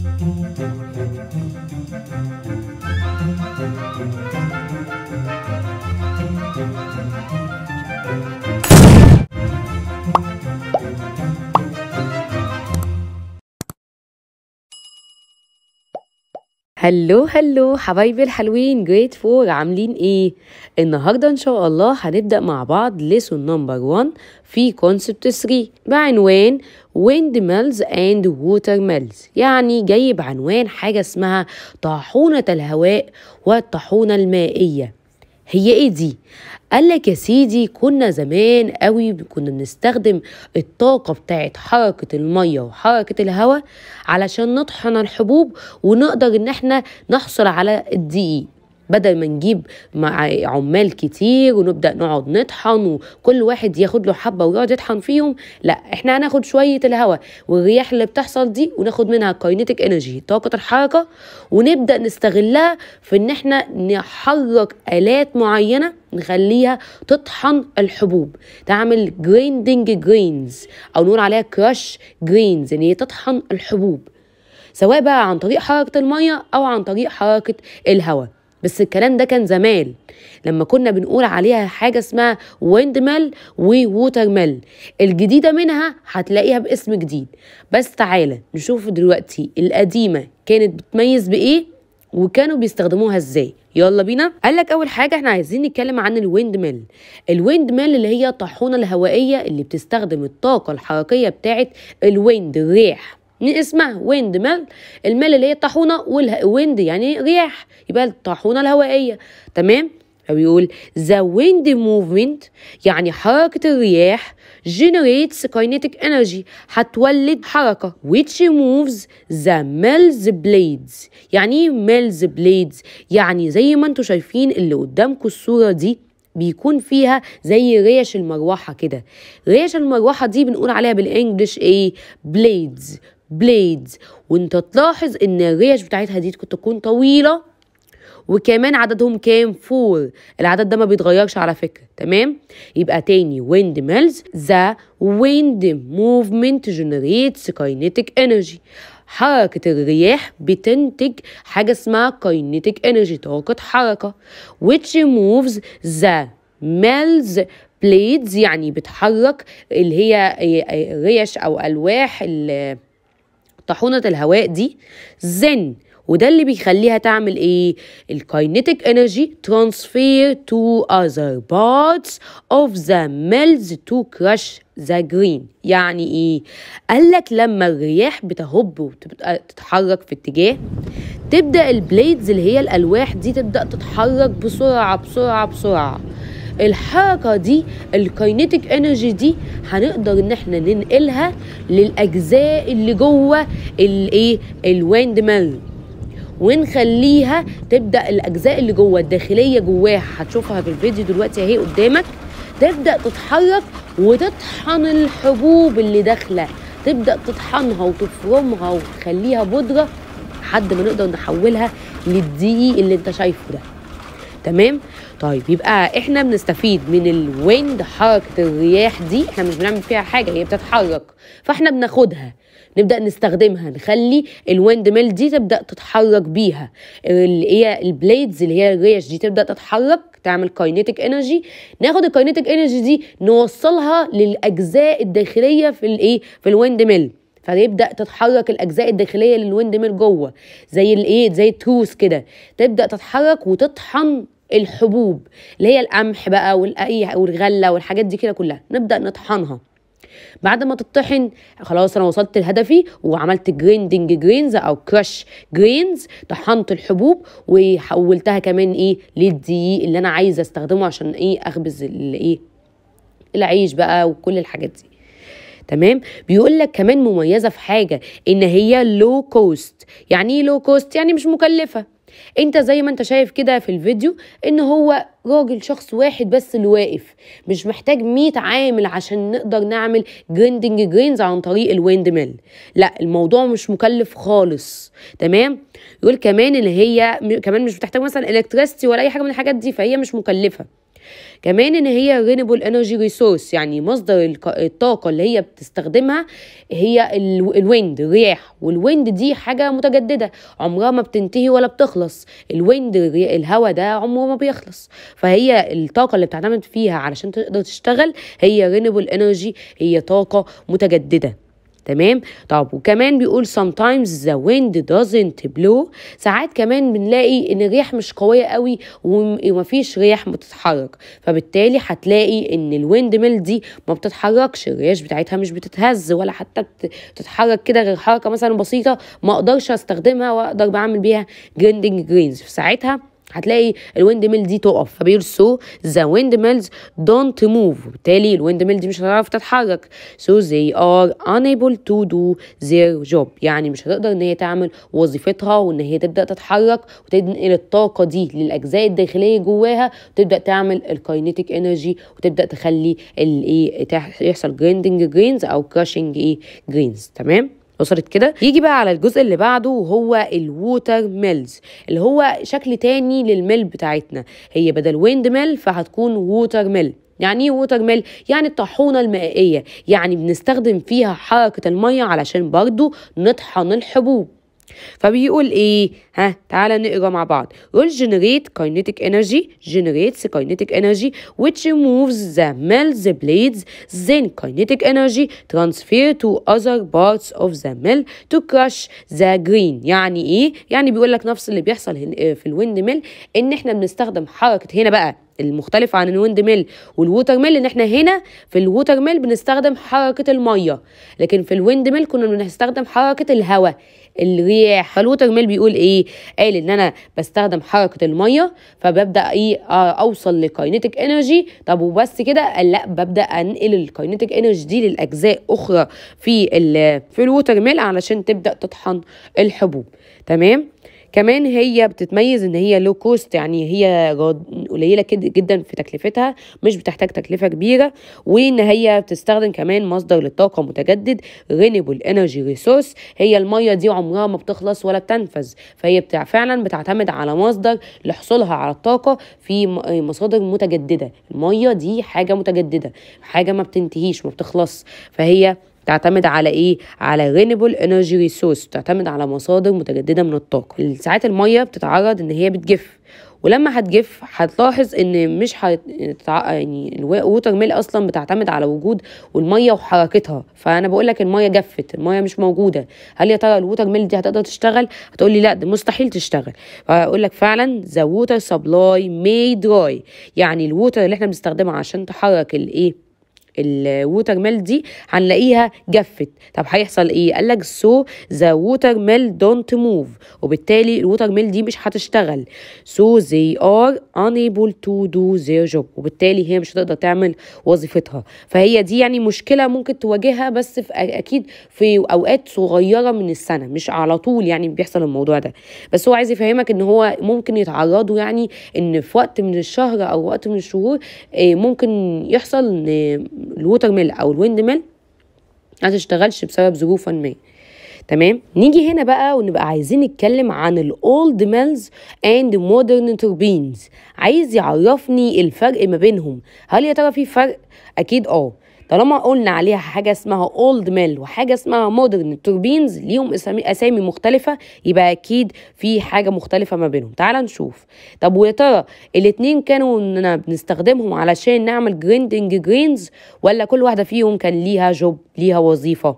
Thank you. هلو هلو حبايبي الحلوين جريد فور عاملين ايه؟ النهارده ان شاء الله هنبدأ مع بعض ليسون نمبر 1 في كونسبت 3 بعنوان ويند ميلز اند ووتر ميلز يعني جايب عنوان حاجة اسمها طاحونة الهواء والطاحونة المائية هي ايه دي قال لك يا سيدي كنا زمان قوي كنا بنستخدم الطاقة بتاعت حركة المية وحركة الهواء علشان نطحن الحبوب ونقدر ان احنا نحصل على الدقيق بدل ما نجيب مع عمال كتير ونبدا نقعد نطحن وكل واحد ياخد له حبه ويقعد يطحن فيهم لا احنا هناخد شويه الهواء والرياح اللي بتحصل دي وناخد منها كاينتيك انرجي طاقه الحركه ونبدا نستغلها في ان احنا نحرك الات معينه نخليها تطحن الحبوب تعمل جريندنج جرينز او نقول عليها كراش جرينز ان هي تطحن الحبوب سواء بقى عن طريق حركه الميه او عن طريق حركه الهواء بس الكلام ده كان زمان لما كنا بنقول عليها حاجه اسمها ويند ميل ووتر ميل الجديده منها هتلاقيها باسم جديد بس تعالى نشوف دلوقتي القديمه كانت بتميز بايه وكانوا بيستخدموها ازاي يلا بينا قال لك اول حاجه احنا عايزين نتكلم عن الويند ميل الويند ميل اللي هي الطاحونه الهوائيه اللي بتستخدم الطاقه الحركيه بتاعه الويند الريح ني اسمها ويند مال المال اللي هي الطاحونه والويند يعني رياح يبقى الطاحونه الهوائيه تمام او يقول the wind movement يعني حركة الرياح generates kinetic energy هتولد حركة which moves the mills blades يعني إيه mills blades يعني زي ما انتم شايفين اللي قدامكم الصورة دي بيكون فيها زي ريش المروحة كده ريش المروحة دي بنقول عليها بالانجلش ايه blades بليدز وانت تلاحظ ان الريش بتاعتها دي تكون طويله وكمان عددهم كام فور العدد ده ما بيتغيرش على فكره تمام يبقى تاني ويند ميلز ذا ويند موفمنت جنريتس كاينيتك انرجي حركة الرياح بتنتج حاجة اسمها كاينيتك انرجي طاقة حركة which moves the mills blades يعني بتحرك اللي هي ريش أو ألواح اللي طاحونه الهواء دي زن وده اللي بيخليها تعمل ايه الكاينيتيك انرجي ترانسفير تو اذر بارتس اوف ذا ميلز تو كراش ذا جرين يعني ايه قال لك لما الرياح بتهب وتتحرك في اتجاه تبدا البليدز اللي هي الالواح دي تبدا تتحرك بسرعه بسرعه بسرعه الحركه دي الكاينيتيك انرجي دي هنقدر ان احنا ننقلها للاجزاء اللي جوه الايه الويند ميل ونخليها تبدا الاجزاء اللي جوه الداخليه جواها هتشوفها في الفيديو دلوقتي اهي قدامك تبدا تتحرك وتطحن الحبوب اللي داخله تبدا تطحنها وتفرمها وتخليها بودره لحد ما نقدر نحولها للدقيق اللي انت شايفه ده تمام طيب يبقى احنا بنستفيد من الويند حركه الرياح دي احنا مش بنعمل فيها حاجه هي بتتحرك فاحنا بناخدها نبدا نستخدمها نخلي الويند ميل دي تبدا تتحرك بيها اللي هي البليدز اللي هي الريش دي تبدا تتحرك تعمل كاينيتيك انرجي ناخد الكاينيتيك انرجي دي نوصلها للاجزاء الداخليه في الايه في الويند ميل فيبدا تتحرك الاجزاء الداخليه للويند ميل جوه زي الايه زي التروس كده تبدا تتحرك وتطحن الحبوب اللي هي القمح بقى والاي والغله والحاجات دي كده كلها نبدا نطحنها بعد ما تطحن خلاص انا وصلت لهدفي وعملت جريندنج جرينز او كراش جرينز طحنت الحبوب وحولتها كمان ايه للدقيق اللي انا عايزه استخدمه عشان ايه اخبز الايه العيش بقى وكل الحاجات دي تمام بيقول لك كمان مميزه في حاجه ان هي لو كوست يعني ايه لو كوست يعني مش مكلفه انت زي ما انت شايف كده في الفيديو ان هو راجل شخص واحد بس اللي واقف مش محتاج 100 عامل عشان نقدر نعمل جريندنج جرينز عن طريق الويند ميل لا الموضوع مش مكلف خالص تمام يقول كمان ان هي كمان مش بتحتاج مثلا الكتريستي ولا اي حاجه من الحاجات دي فهي مش مكلفه كمان ان هي رينيبل انرجي ريسورس يعني مصدر الطاقه اللي هي بتستخدمها هي الويند الرياح والويند دي حاجه متجدده عمرها ما بتنتهي ولا بتخلص الويند الهواء ده عمره ما بيخلص فهي الطاقه اللي بتعتمد فيها علشان تقدر تشتغل هي رينيبل انرجي هي طاقه متجدده تمام طب وكمان بيقول sometimes the wind doesn't blow ساعات كمان بنلاقي ان الرياح مش قويه قوي ومفيش رياح بتتحرك فبالتالي هتلاقي ان الويند ميل دي ما بتتحركش الرياش بتاعتها مش بتتهز ولا حتى بتتحرك كده غير حركه مثلا بسيطه ما اقدرش استخدمها واقدر بعمل بيها جريندنج جرينز فساعتها هتلاقي الويند ميل دي تقف فبيرسو ذا ويند ميلز دونت موف بالتالي الويند ميل دي مش هتعرف تتحرك سو زي ار انيبل تو دو زير جوب يعني مش هتقدر ان هي تعمل وظيفتها وان هي تبدا تتحرك وتنقل الطاقه دي للاجزاء الداخليه جواها وتبدا تعمل الكاينيتيك انرجي وتبدا تخلي الايه يحصل جريندنج جرينز او كراشنج ايه جرينز تمام وصلت كده يجي بقى على الجزء اللي بعده وهو الووتر ميلز اللي هو شكل تاني للميل بتاعتنا هي بدل ويند ميل فهتكون ووتر ميل يعني ايه ووتر ميل يعني الطاحونه المائيه يعني بنستخدم فيها حركه الميه علشان برضو نطحن الحبوب فبيقول ايه ها تعالى نقرا مع بعض يقول generate kinetic energy generates kinetic energy which moves the mill's blades then kinetic energy transfer to other parts of the mill to crush the green يعني ايه يعني بيقول لك نفس اللي بيحصل في الويند ميل ان احنا بنستخدم حركه هنا بقى المختلف عن الويند ميل والووتر ميل ان احنا هنا في الووتر ميل بنستخدم حركه الميه لكن في الويند ميل كنا بنستخدم حركه الهواء الرياح فالووتر ميل بيقول ايه قال ان انا بستخدم حركه الميه فببدا ايه اوصل لكاينتيك انرجي طب وبس كده قال لا ببدا انقل الكاينتيك انرجي دي لاجزاء اخرى في في الووتر ميل علشان تبدا تطحن الحبوب تمام كمان هي بتتميز ان هي لو كوست يعني هي قليله جدا في تكلفتها مش بتحتاج تكلفه كبيره وان هي بتستخدم كمان مصدر للطاقه متجدد رينيبل انرجي ريسورس هي الميه دي عمرها ما بتخلص ولا بتنفذ فهي بتاع فعلا بتعتمد على مصدر لحصولها على الطاقه في مصادر متجدده الميه دي حاجه متجدده حاجه ما بتنتهيش ما بتخلص فهي تعتمد على ايه على رينبل انرجي ريسورس تعتمد على مصادر متجدده من الطاقه ساعات الميه بتتعرض ان هي بتجف ولما هتجف هتلاحظ ان مش هت... يعني الووتر ميل اصلا بتعتمد على وجود والميه وحركتها فانا بقول لك الميه جفت الميه مش موجوده هل يا ترى الووتر ميل دي هتقدر تشتغل هتقول لي لا ده مستحيل تشتغل فاقول لك فعلا ذا ووتر سبلاي مي دراي يعني الووتر اللي احنا بنستخدمها عشان تحرك الايه الووتر ميل دي هنلاقيها جفت طب هيحصل ايه قال لك سو ذا ووتر ميل دونت موف وبالتالي الووتر ميل دي مش هتشتغل سو زي ار انيبل تو دو زير جوب وبالتالي هي مش هتقدر تعمل وظيفتها فهي دي يعني مشكله ممكن تواجهها بس في اكيد في اوقات صغيره من السنه مش على طول يعني بيحصل الموضوع ده بس هو عايز يفهمك ان هو ممكن يتعرضوا يعني ان في وقت من الشهر او وقت من الشهور آه، ممكن يحصل ان الووتر ميل او الويند ميل ما تشتغلش بسبب ظروف ما تمام نيجي هنا بقى ونبقى عايزين نتكلم عن الاولد ميلز اند مودرن توربينز عايز يعرفني الفرق ما بينهم هل يا ترى في فرق اكيد اه طالما قلنا عليها حاجه اسمها اولد ميل وحاجه اسمها مودرن توربينز ليهم اسامي مختلفه يبقى اكيد في حاجه مختلفه ما بينهم تعال نشوف طب ويا ترى الاتنين كانوا اننا بنستخدمهم علشان نعمل جريندنج جرينز ولا كل واحده فيهم كان ليها جوب ليها وظيفه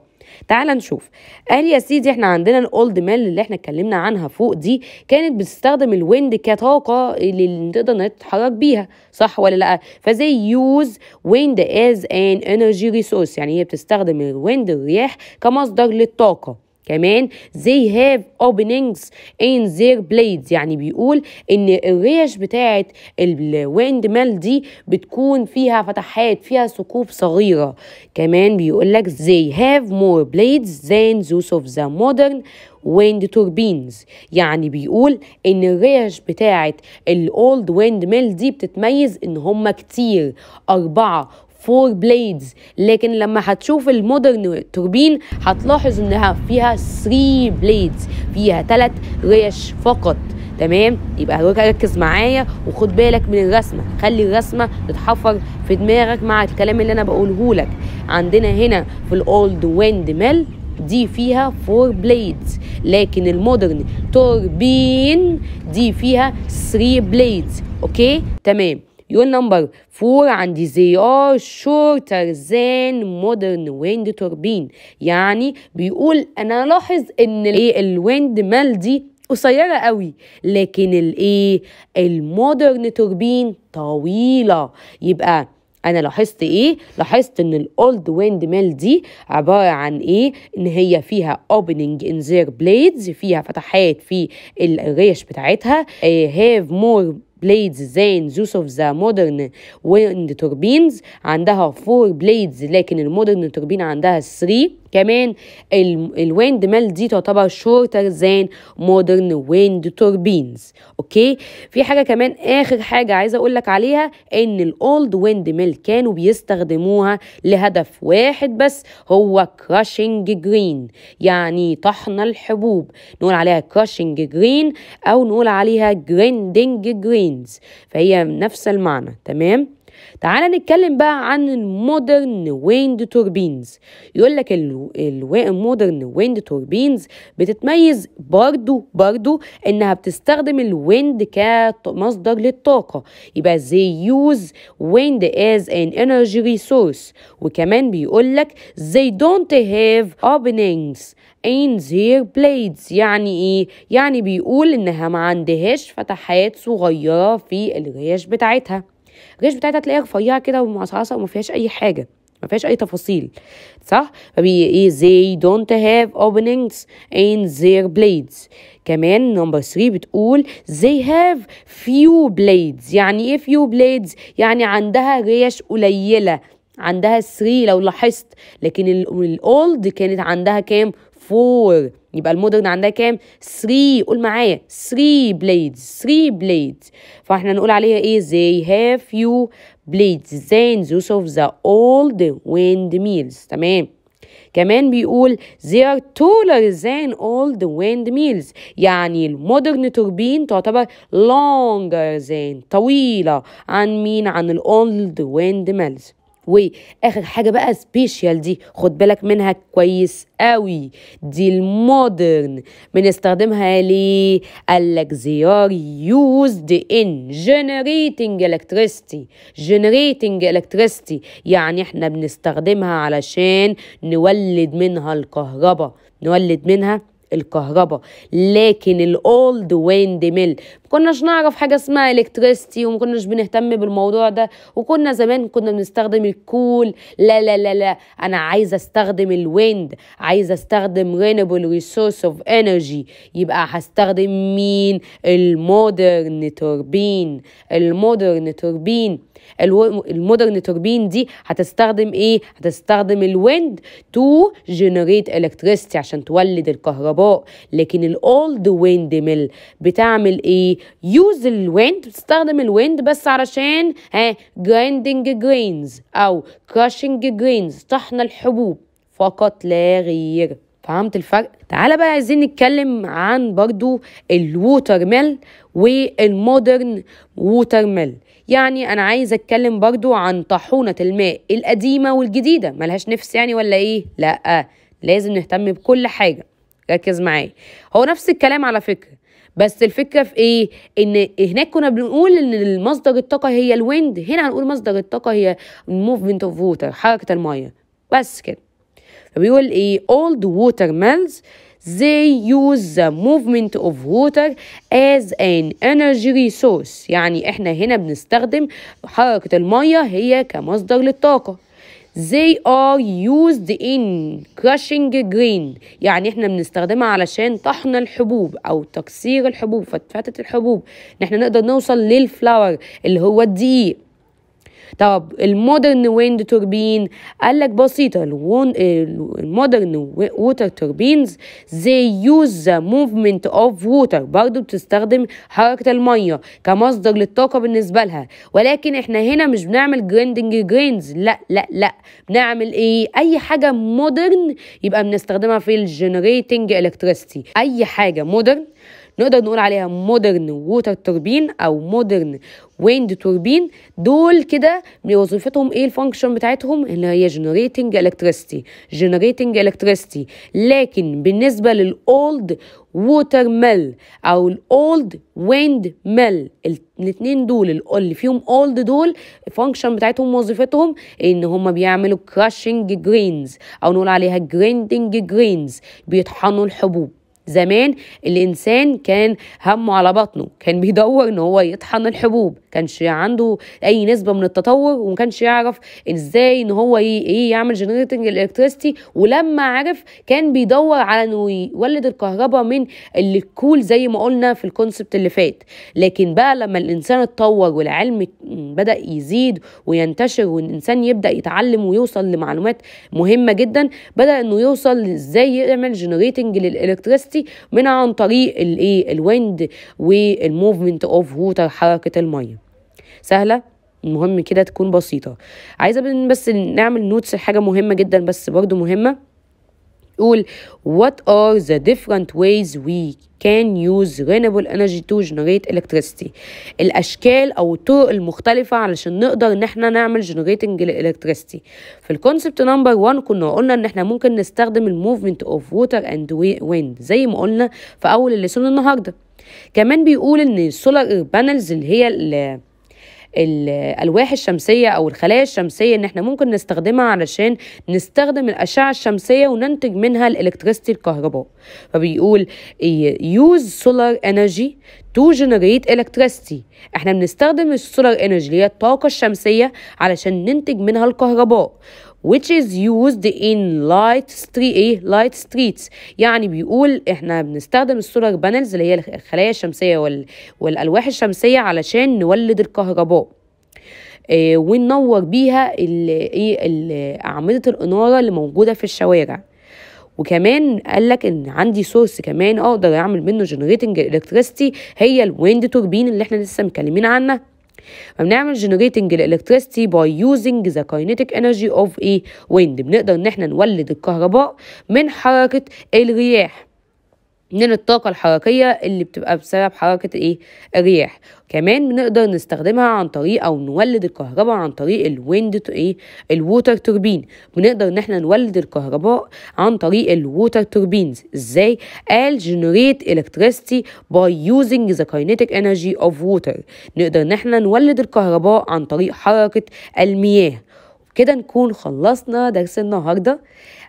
تعال نشوف قال يا سيدي احنا عندنا الاولد ميل اللي احنا اتكلمنا عنها فوق دي كانت بتستخدم الويند كطاقه اللي نقدر نتحرك بيها صح ولا لا فزي يوز ويند از ان انرجي ريسورس يعني هي بتستخدم الويند الرياح كمصدر للطاقه كمان they have openings in their blades يعني بيقول ان الريش بتاعه الويند ميل دي بتكون فيها فتحات فيها ثقوب صغيره كمان بيقول لك they have more blades than those of the modern wind turbines يعني بيقول ان الريش بتاعه الاولد ويند ميل دي بتتميز ان هم كتير اربعه فور بليدز لكن لما هتشوف المودرن توربين هتلاحظ انها فيها 3 بليدز فيها ثلاث ريش فقط تمام يبقى ركز معايا وخد بالك من الرسمه خلي الرسمه تتحفر في دماغك مع الكلام اللي انا بقوله لك عندنا هنا في الاولد ويند ميل دي فيها فور بليدز لكن المودرن توربين دي فيها 3 بليدز اوكي تمام يقول نمبر فور عندي زيار are shorter than modern wind يعني بيقول انا لاحظ ان الايه الويند مال دي قصيرة قوي لكن الايه المودرن توربين طويلة يبقى انا لاحظت ايه لاحظت ان الاولد ويند ميل دي عباره عن ايه ان هي فيها اوبننج ان زير بليدز فيها فتحات في الريش بتاعتها هاف مور بليدز زي زوس اوف ذا مودرن ويند توربينز عندها 4 بليدز لكن المودرن توربين عندها 3 كمان الويند ميل دي تعتبر شورتر زان مودرن ويند توربينز اوكي في حاجه كمان اخر حاجه عايزه اقول لك عليها ان الاولد ويند ميل كانوا بيستخدموها لهدف واحد بس هو كراشنج جرين يعني طحن الحبوب نقول عليها كراشنج جرين او نقول عليها جريندنج جرين means فهي نفس المعنى تمام تعالى نتكلم بقى عن المودرن ويند توربينز يقول لك المودرن ويند توربينز بتتميز برضو برضو انها بتستخدم الويند كمصدر للطاقه يبقى they use wind as an energy resource وكمان بيقول لك they don't have openings in their blades يعني ايه يعني بيقول انها ما عندهاش فتحات صغيره في الريش بتاعتها الريش بتاعتها تلاقيها رفيعه كده ومعصعصه وما فيهاش اي حاجه ما فيهاش اي تفاصيل صح فبي ايه they don't have openings in their blades كمان نمبر 3 بتقول they have few blades يعني ايه few blades يعني عندها ريش قليله عندها 3 لو لاحظت لكن الاولد كانت عندها كام 4 يبقى المودرن عندها كام 3 قول معايا 3 بليدز 3 بليدز فاحنا نقول عليها ايه they have few blades than those of the old windmills تمام كمان بيقول they are taller than old windmills يعني المودرن توربين تعتبر longer than طويلة عن مين عن الاولد windmills واخر حاجه بقى سبيشال دي خد بالك منها كويس قوي دي المودرن بنستخدمها ليه قال لك they are used in generating electricity generating electricity يعني احنا بنستخدمها علشان نولد منها الكهرباء نولد منها الكهرباء لكن الاولد ويند ميل كناش نعرف حاجه اسمها الكتريستي وما كناش بنهتم بالموضوع ده وكنا زمان كنا بنستخدم الكول لا لا لا لا انا عايزه استخدم الويند عايزه استخدم رينبل ريسورس اوف انرجي يبقى هستخدم مين المودرن توربين المودرن توربين المودرن توربين دي هتستخدم ايه هتستخدم الويند تو جنريت الكتريستي عشان تولد الكهرباء لكن الاولد ويند ميل بتعمل ايه يوز الويند بتستخدم الويند بس علشان ها جرايندنج جرينز او كراشنج جرينز طحن الحبوب فقط لا غير فهمت الفرق تعالى بقى عايزين نتكلم عن برضو الووتر ميل والمودرن ووتر ميل يعني انا عايز اتكلم برضو عن طاحونة الماء القديمة والجديدة ملهاش نفس يعني ولا ايه لا لازم نهتم بكل حاجة ركز معايا هو نفس الكلام على فكره بس الفكره في ايه ان هناك كنا بنقول ان مصدر الطاقه هي الويند هنا هنقول مصدر الطاقه هي موفمنت اوف ووتر حركه الميه بس كده فبيقول ايه اولد water mills they use the movement of water as an energy resource يعني احنا هنا بنستخدم حركة المية هي كمصدر للطاقة they are used in crushing grain يعني احنا بنستخدمها علشان طحن الحبوب او تكسير الحبوب فتفتت الحبوب ان احنا نقدر نوصل للفلاور اللي هو الدقيق طب المودرن ويند توربين قال لك بسيطه المودرن ووتر توربينز زي يوز ذا موفمنت اوف ووتر برضه بتستخدم حركه الميه كمصدر للطاقه بالنسبه لها ولكن احنا هنا مش بنعمل جريندنج جرينز لا لا لا بنعمل ايه اي حاجه مودرن يبقى بنستخدمها في الجنريتنج الكتريستي اي حاجه مودرن نقدر نقول عليها مودرن ووتر توربين او مودرن ويند توربين دول كده وظيفتهم ايه الفانكشن بتاعتهم ان هي جنريتنج الكتريستي جنريتنج الكتريستي لكن بالنسبه للاولد ووتر ميل او الاولد ويند ميل الاثنين دول اللي فيهم اولد دول الفانكشن بتاعتهم وظيفتهم ان هم بيعملوا كراشنج جرينز او نقول عليها جريندنج جرينز بيطحنوا الحبوب زمان الانسان كان همه على بطنه كان بيدور ان هو يطحن الحبوب كانش عنده اي نسبه من التطور وما كانش يعرف ازاي ان هو ايه يعمل جنريتنج الكتريستي ولما عرف كان بيدور على انه يولد الكهرباء من الكول زي ما قلنا في الكونسبت اللي فات لكن بقى لما الانسان اتطور والعلم بدا يزيد وينتشر والانسان يبدا يتعلم ويوصل لمعلومات مهمه جدا بدا انه يوصل ازاي يعمل جنريتنج للالكتريستي دلوقتي من عن طريق الايه الويند والموفمنت اوف ووتر حركه الميه سهله المهم كده تكون بسيطه عايزه بس نعمل نوتس حاجه مهمه جدا بس برضو مهمه بتقول what are the different ways we can use renewable energy to generate electricity الاشكال او الطرق المختلفه علشان نقدر ان احنا نعمل generating electricity في الكونسبت نمبر 1 كنا قلنا ان احنا ممكن نستخدم الموفمنت اوف ووتر اند ويند زي ما قلنا في اول الليسون النهارده كمان بيقول ان السولار بانلز اللي هي اللي الالواح الشمسيه او الخلايا الشمسيه ان احنا ممكن نستخدمها علشان نستخدم الاشعه الشمسيه وننتج منها الالكتريستي الكهرباء فبيقول يوز سولار انرجي تو جنريت الكتريستي احنا بنستخدم السولار انرجي اللي هي الطاقه الشمسيه علشان ننتج منها الكهرباء which is used in light street eh, ايه light streets يعني بيقول احنا بنستخدم السولار بانلز اللي هي الخلايا الشمسيه وال... والالواح الشمسيه علشان نولد الكهرباء إيه وننور بيها ايه اعمده الاناره اللي موجوده في الشوارع وكمان قال لك ان عندي سورس كمان اقدر اعمل منه جنريتنج الكتريستي هي الويند توربين اللي احنا لسه متكلمين عنها فبنعمل جنريتنج الالكتريستي باي يوزنج ذا كاينيتيك انرجي اوف ايه ويند بنقدر ان احنا نولد الكهرباء من حركه الرياح من الطاقة الحركية اللي بتبقى بسبب حركة ايه الرياح كمان بنقدر نستخدمها عن طريق او نولد الكهرباء عن طريق الويند تو ايه الووتر توربين بنقدر ان احنا نولد الكهرباء عن طريق الووتر توربينز ازاي قال جنريت electricity by using the kinetic energy of water نقدر ان احنا نولد الكهرباء عن طريق حركة المياه كده نكون خلصنا درس النهارده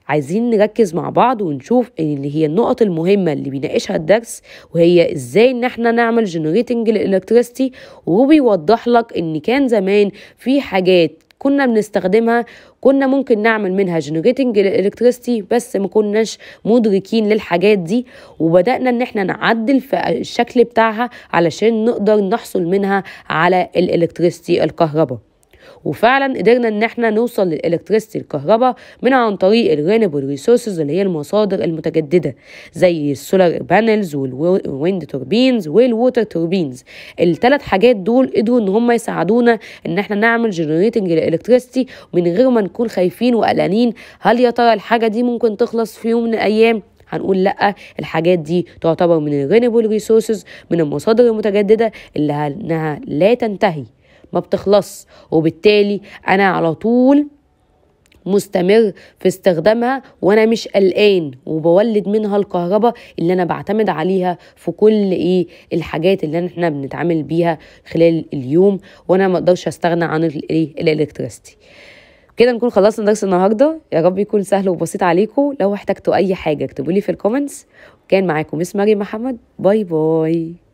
عايزين نركز مع بعض ونشوف اللي هي النقط المهمه اللي بيناقشها الدرس وهي ازاي ان احنا نعمل جنريتنج للالكتريستي وبيوضح لك ان كان زمان في حاجات كنا بنستخدمها كنا ممكن نعمل منها جنريتنج للالكتريستي بس ما كناش مدركين للحاجات دي وبدانا ان احنا نعدل في الشكل بتاعها علشان نقدر نحصل منها على الالكتريستي الكهرباء وفعلا قدرنا ان احنا نوصل للالكتريستي الكهرباء من عن طريق الرينبل ريسورسز اللي هي المصادر المتجدده زي السولار بانلز والويند توربينز والووتر توربينز الثلاث حاجات دول قدروا ان هم يساعدونا ان احنا نعمل جنريتنج للالكتريستي من غير ما نكون خايفين وقلقانين هل يا ترى الحاجه دي ممكن تخلص في يوم من الايام هنقول لا الحاجات دي تعتبر من الرينبل ريسورسز من المصادر المتجدده اللي انها لا تنتهي ما بتخلص وبالتالي أنا على طول مستمر في استخدامها وانا مش قلقان وبولد منها الكهرباء اللي انا بعتمد عليها في كل ايه الحاجات اللي احنا بنتعامل بيها خلال اليوم وانا ما اقدرش استغنى عن الايه الالكتريستي كده نكون خلصنا درس النهارده يا رب يكون سهل وبسيط عليكم لو احتجتوا اي حاجه اكتبوا لي في الكومنتس كان معاكم اسم مريم محمد باي باي